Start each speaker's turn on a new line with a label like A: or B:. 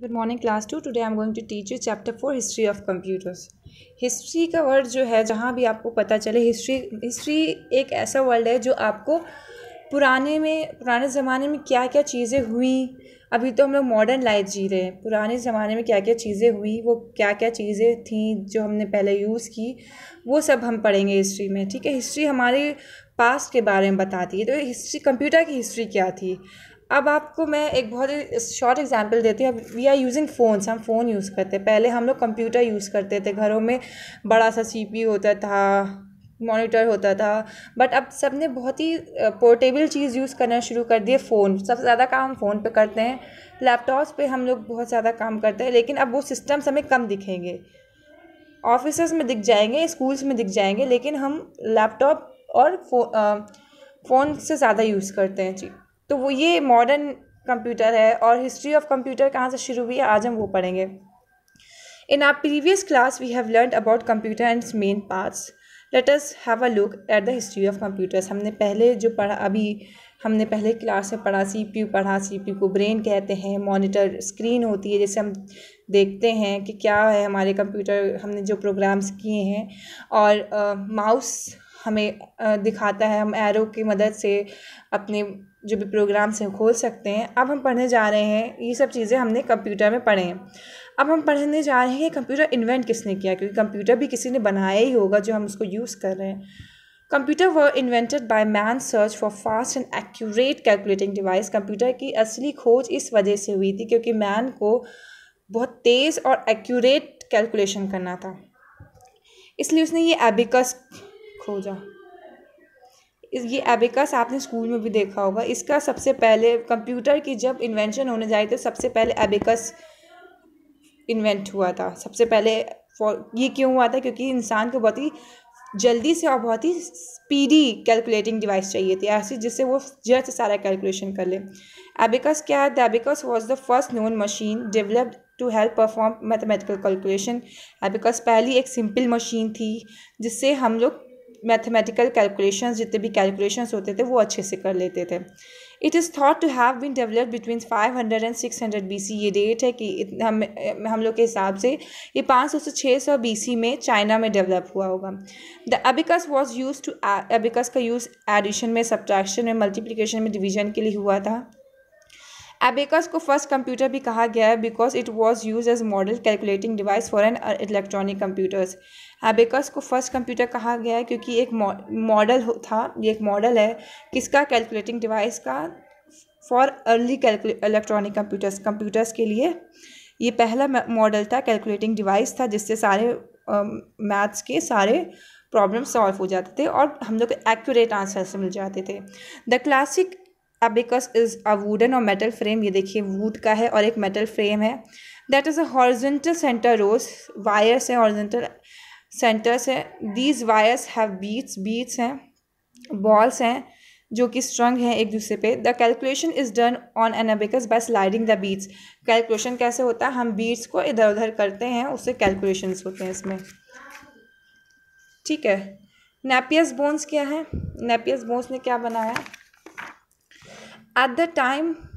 A: good morning class two today I am going to teach you chapter four history of computers history का word जो है जहाँ भी आपको पता चले हिस्ट्री हिस्ट्री एक ऐसा वर्ड है जो आपको पुराने में पुराने ज़माने में क्या क्या चीज़ें हुई अभी तो हम लोग मॉडर्न लाइफ जी रहे हैं पुराने ज़माने में क्या क्या चीज़ें हुई वो क्या क्या चीज़ें थीं जो हमने पहले यूज़ की वो सब हम पढ़ेंगे हिस्ट्री में ठीक है हिस्ट्री हमारे पास्ट के बारे में बताती है तो हिस्ट्री कंप्यूटर की हिस्ट्री क्या थी अब आपको मैं एक बहुत ही शॉर्ट एग्जांपल देती हूँ वी आर यूजिंग फ़ोन्स हम फ़ोन यूज़ करते हैं पहले हम लोग कंप्यूटर यूज़ करते थे घरों में बड़ा सा सी होता था मॉनिटर होता था बट अब सब ने बहुत ही पोर्टेबल चीज़ यूज़ करना शुरू कर दिए फ़ोन सबसे ज़्यादा काम हम फ़ोन पे करते हैं लैपटॉप्स पे हम लोग बहुत ज़्यादा काम करते हैं लेकिन अब वो सिस्टम्स हमें कम दिखेंगे ऑफिस में दिख जाएंगे स्कूल्स में दिख जाएंगे लेकिन हम लैपटॉप और फ़ोन से ज़्यादा यूज़ करते हैं जी तो वो ये मॉडर्न कंप्यूटर है और हिस्ट्री ऑफ कंप्यूटर कहाँ से शुरू हुई है आज हम वो पढ़ेंगे in our previous class we have learn about computer and main parts let Let have a look at the history of computers हमने पहले जो पढ़ा अभी हमने पहले क्लास में पढ़ा सी पी यू पढ़ा सी पी यू को ब्रेन कहते हैं मॉनिटर स्क्रीन होती है जैसे हम देखते हैं कि क्या है हमारे कंप्यूटर हमने जो प्रोग्राम्स किए हैं और माउस uh, हमें दिखाता है हम एरो की मदद से अपने जो भी प्रोग्राम्स हैं खोल सकते हैं अब हम पढ़ने जा रहे हैं ये सब चीज़ें हमने कंप्यूटर में पढ़े हैं अब हम पढ़ने जा रहे हैं कंप्यूटर इन्वेंट किसने किया क्योंकि कंप्यूटर भी किसी ने बनाया ही होगा जो हम उसको यूज़ कर रहे हैं computer were invented by man search for fast and accurate calculating device computer की असली खोज इस वजह से हुई थी क्योंकि मैन को बहुत तेज़ और एक्यूरेट कैलकुलेशन करना था इसलिए उसने ये एबिकस खोजा ये एबिकस आपने स्कूल में भी देखा होगा इसका सबसे पहले कंप्यूटर की जब इन्वेंशन होने जाए तो सबसे पहले एबिकस इन्वेंट हुआ था सबसे पहले ये क्यों हुआ था क्योंकि इंसान को बहुत ही जल्दी से और बहुत ही स्पीडी कैलकुलेटिंग डिवाइस चाहिए थी ऐसी जिससे वो जल्द से सारा कैलकुलेशन कर ले एबिकस क्या है abacus was the first known machine developed to help perform mathematical calculation abacus पहली एक सिंपल मशीन थी जिससे हम लोग मैथमेटिकल कैलकुलेशन जितने भी कैलकुलेशन होते थे वो अच्छे से कर लेते थे it is thought to have been develop between five hundred and six hundred B C ये डेट है कि हम हम लोग के हिसाब से ये पाँच सौ से छः सौ बी सी में चाइना में डेवलप हुआ होगा the abacus was use to abacus का यूज़ एडिशन में सब्ट्रैक्शन में मल्टीप्लिकेशन में डिवीजन के लिए हुआ था एबेकस को फर्स्ट कंप्यूटर भी कहा गया है because it was use as model calculating device for an electronic computers abacus को फर्स्ट कंप्यूटर कहा गया है क्योंकि एक मॉडल था ये एक मॉडल है किसका कैलकुलेटिंग डिवाइस का for early electronic computers computers के लिए ये पहला मॉडल था कैलकुलेटिंग डिवाइस था जिससे सारे मैथ्स um, uh, के सारे प्रॉब्लम सॉल्व हो जाते थे और हम लोग को एक्यूरेट आंसर्स मिल जाते थे the classic abacus is a wooden और मेटल फ्रेम ये देखिए वुड का है और एक मेटल फ्रेम है that is a horizontal centre rows wires हैं हॉर्जेंटल सेंटर्स हैं these wires have beads beads हैं बॉल्स हैं जो कि स्ट्रंग हैं एक दूसरे पे the calculation is done on an abacus by sliding the beads calculation कैसे होता है हम बीट्स को इधर उधर करते हैं उससे कैलकुलेशंस होते हैं इसमें ठीक है नेपियस बोन्स क्या है नेपियस बोन्स ने क्या बनाया at the time